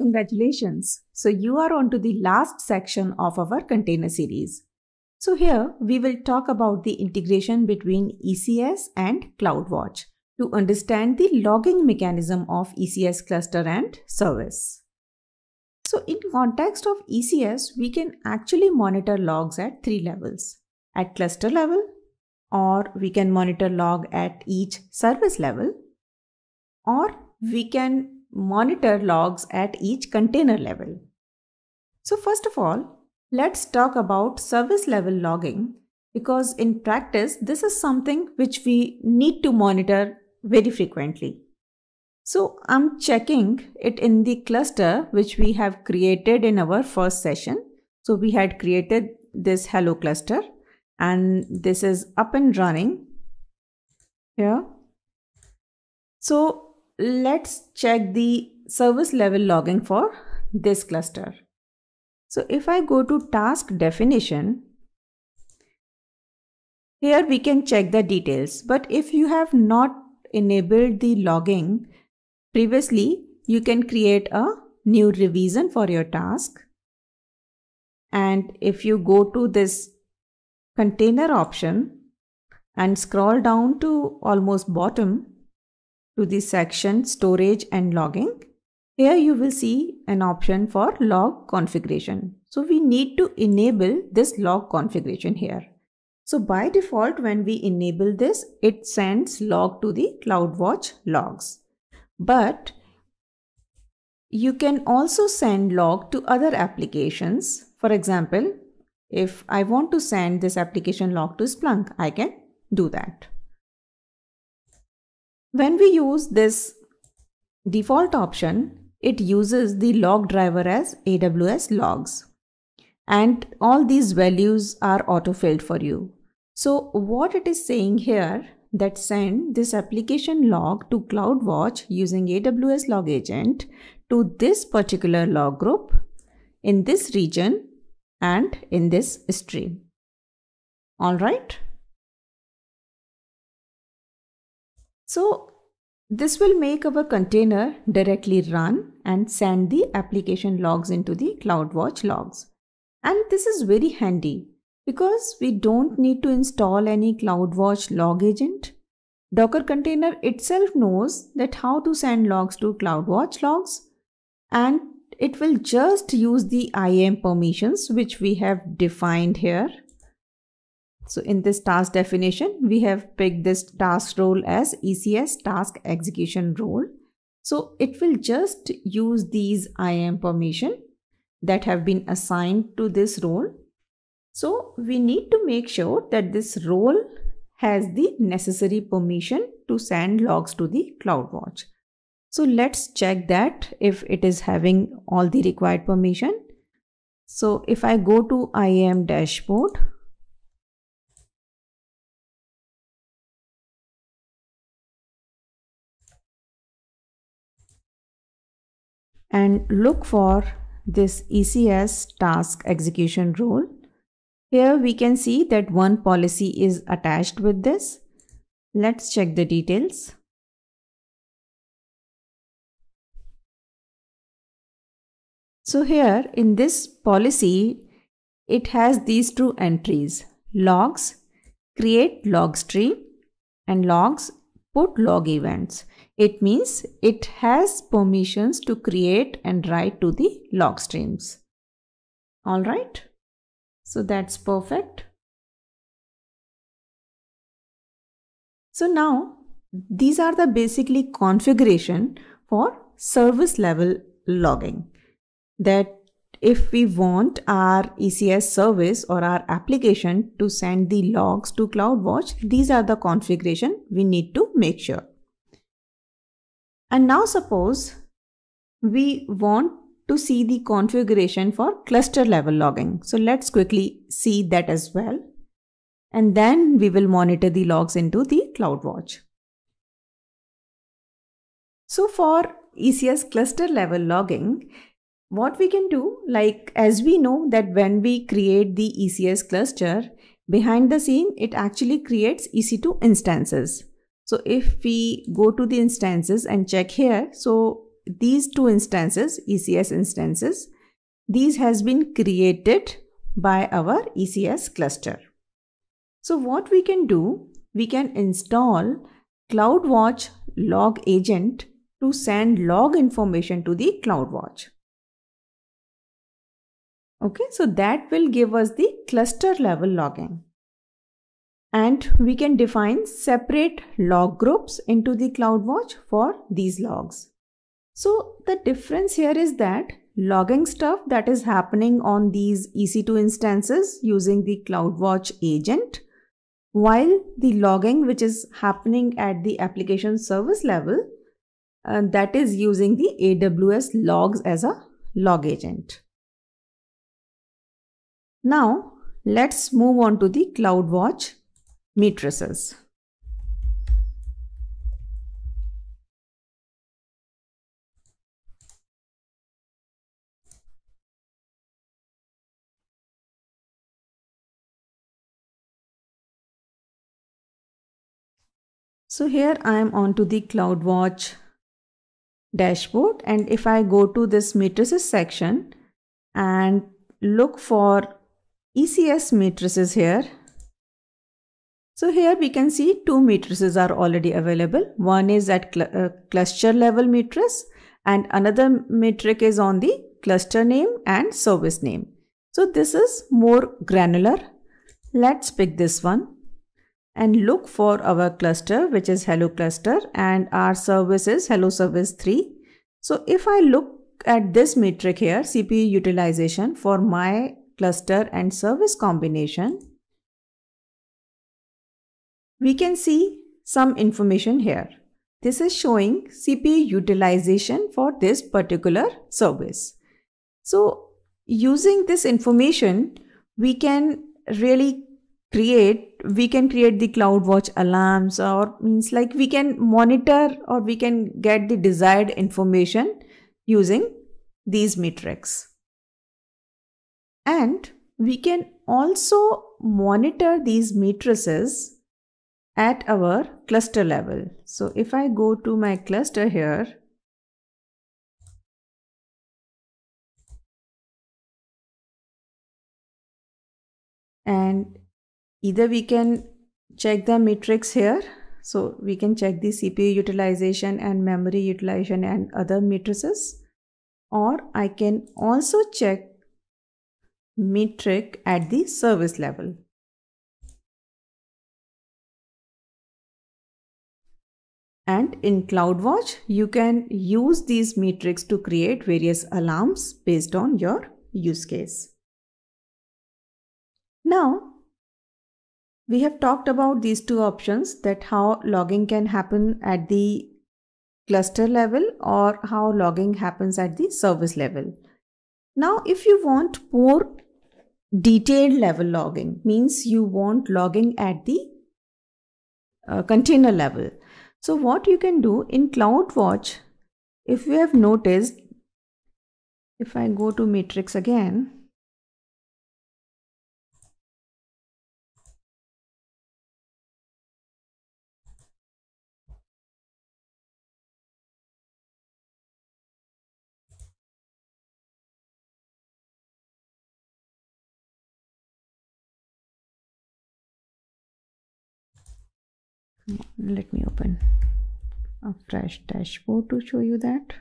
Congratulations! So you are on to the last section of our container series. So here we will talk about the integration between ECS and CloudWatch to understand the logging mechanism of ECS cluster and service. So in context of ECS, we can actually monitor logs at three levels. At cluster level, or we can monitor log at each service level, or we can monitor logs at each container level. So first of all, let's talk about service level logging because in practice, this is something which we need to monitor very frequently. So I'm checking it in the cluster which we have created in our first session. So we had created this hello cluster and this is up and running here. So let's check the service level logging for this cluster. So if I go to task definition, here we can check the details. But if you have not enabled the logging previously, you can create a new revision for your task. And if you go to this container option and scroll down to almost bottom, to the section storage and logging. Here you will see an option for log configuration. So we need to enable this log configuration here. So by default, when we enable this, it sends log to the CloudWatch logs. But you can also send log to other applications. For example, if I want to send this application log to Splunk, I can do that. When we use this default option, it uses the log driver as AWS logs. And all these values are auto-filled for you. So what it is saying here that send this application log to CloudWatch using AWS log agent to this particular log group in this region and in this stream. All right. So this will make our container directly run and send the application logs into the CloudWatch logs. And this is very handy because we don't need to install any CloudWatch log agent. Docker container itself knows that how to send logs to CloudWatch logs and it will just use the IAM permissions which we have defined here so in this task definition, we have picked this task role as ECS task execution role. So it will just use these IAM permission that have been assigned to this role. So we need to make sure that this role has the necessary permission to send logs to the CloudWatch. So let's check that if it is having all the required permission. So if I go to IAM dashboard, and look for this ECS task execution role. Here we can see that one policy is attached with this. Let's check the details. So here in this policy, it has these two entries, logs, create log stream and logs, put log events. It means it has permissions to create and write to the log streams. Alright, so that's perfect. So now these are the basically configuration for service level logging that if we want our ECS service or our application to send the logs to CloudWatch, these are the configuration we need to make sure. And now suppose we want to see the configuration for cluster level logging. So let's quickly see that as well. And then we will monitor the logs into the CloudWatch. So for ECS cluster level logging, what we can do, like as we know that when we create the ECS cluster, behind the scene, it actually creates EC2 instances. So if we go to the instances and check here, so these two instances, ECS instances, these has been created by our ECS cluster. So what we can do, we can install CloudWatch log agent to send log information to the CloudWatch. Okay, so that will give us the cluster level logging and we can define separate log groups into the CloudWatch for these logs. So the difference here is that logging stuff that is happening on these EC2 instances using the CloudWatch agent, while the logging which is happening at the application service level, uh, that is using the AWS logs as a log agent. Now let's move on to the CloudWatch matrices. So here I am onto the CloudWatch dashboard and if I go to this matrices section and look for ECS matrices here so here we can see two matrices are already available. One is at cl uh, cluster level matrix and another metric is on the cluster name and service name. So this is more granular. Let's pick this one and look for our cluster which is hello cluster and our service is hello service 3. So if I look at this metric here CPU utilization for my cluster and service combination we can see some information here. This is showing CPU utilization for this particular service. So using this information, we can really create, we can create the CloudWatch alarms or means like we can monitor or we can get the desired information using these metrics. And we can also monitor these matrices at our cluster level. So if I go to my cluster here, and either we can check the matrix here so we can check the CPU utilization and memory utilization and other matrices or I can also check metric at the service level. And in CloudWatch, you can use these metrics to create various alarms based on your use case. Now, we have talked about these two options that how logging can happen at the cluster level or how logging happens at the service level. Now, if you want more detailed level logging means you want logging at the uh, container level so what you can do in CloudWatch, if you have noticed, if I go to matrix again, let me open a fresh dashboard to show you that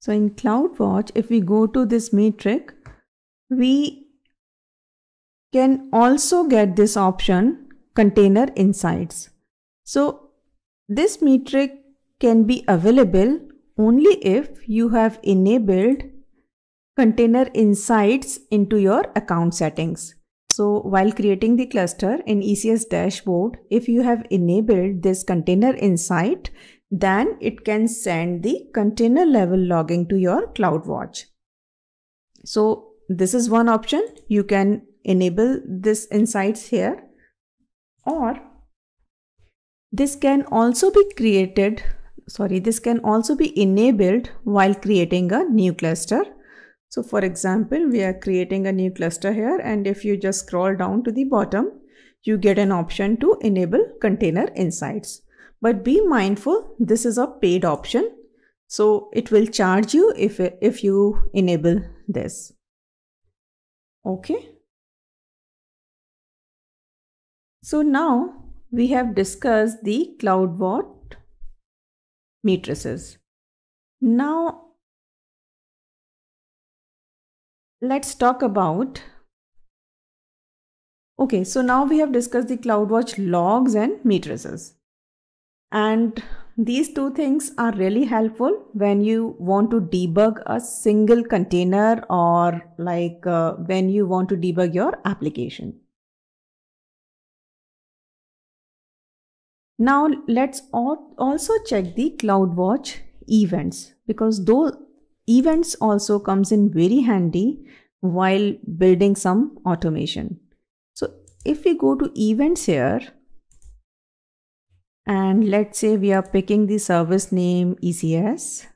So in CloudWatch, if we go to this metric, we can also get this option container insights. So this metric can be available only if you have enabled container insights into your account settings. So while creating the cluster in ECS dashboard, if you have enabled this container insight, then it can send the container level logging to your CloudWatch. So this is one option. You can enable this insights here or this can also be created sorry this can also be enabled while creating a new cluster so for example we are creating a new cluster here and if you just scroll down to the bottom you get an option to enable container insights but be mindful this is a paid option so it will charge you if if you enable this okay So now we have discussed the CloudWatch matrices. Now let's talk about Okay, so now we have discussed the CloudWatch logs and matrices. And these two things are really helpful when you want to debug a single container or like uh, when you want to debug your application. Now let's also check the CloudWatch events because those events also comes in very handy while building some automation. So if we go to events here and let's say we are picking the service name ECS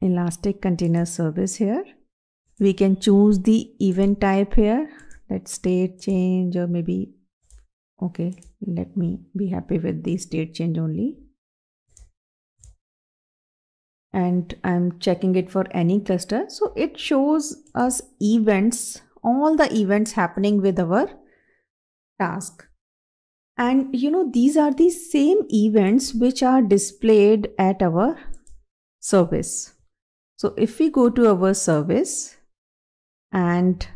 Elastic Container Service here we can choose the event type here let state change or maybe okay let me be happy with the state change only and I'm checking it for any cluster so it shows us events all the events happening with our task and you know these are the same events which are displayed at our service so if we go to our service and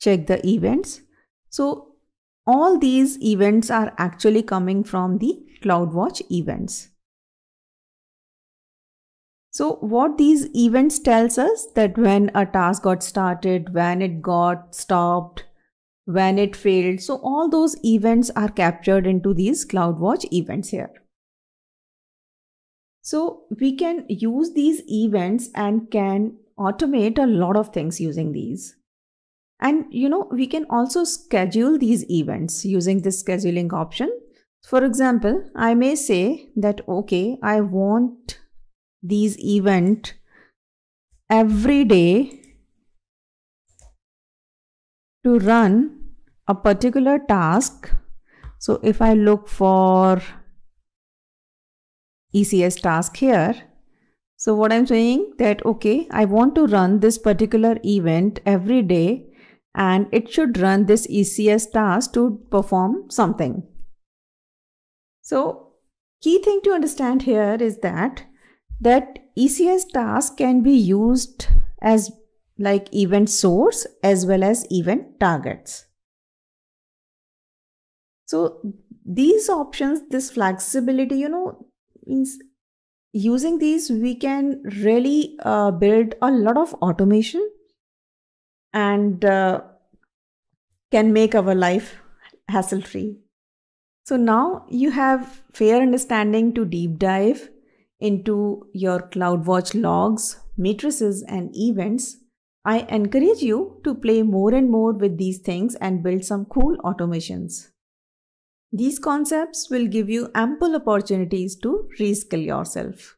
check the events. So all these events are actually coming from the CloudWatch events. So what these events tells us that when a task got started, when it got stopped, when it failed. So all those events are captured into these CloudWatch events here. So we can use these events and can automate a lot of things using these. And you know, we can also schedule these events using this scheduling option. For example, I may say that, okay, I want these event every day to run a particular task. So if I look for ECS task here, so what I'm saying that okay, I want to run this particular event every day and it should run this ECS task to perform something. So key thing to understand here is that that ECS task can be used as like event source as well as event targets. So these options, this flexibility, you know, means using these we can really uh, build a lot of automation and uh, can make our life hassle free so now you have fair understanding to deep dive into your CloudWatch logs, matrices, and events. I encourage you to play more and more with these things and build some cool automations. These concepts will give you ample opportunities to reskill yourself.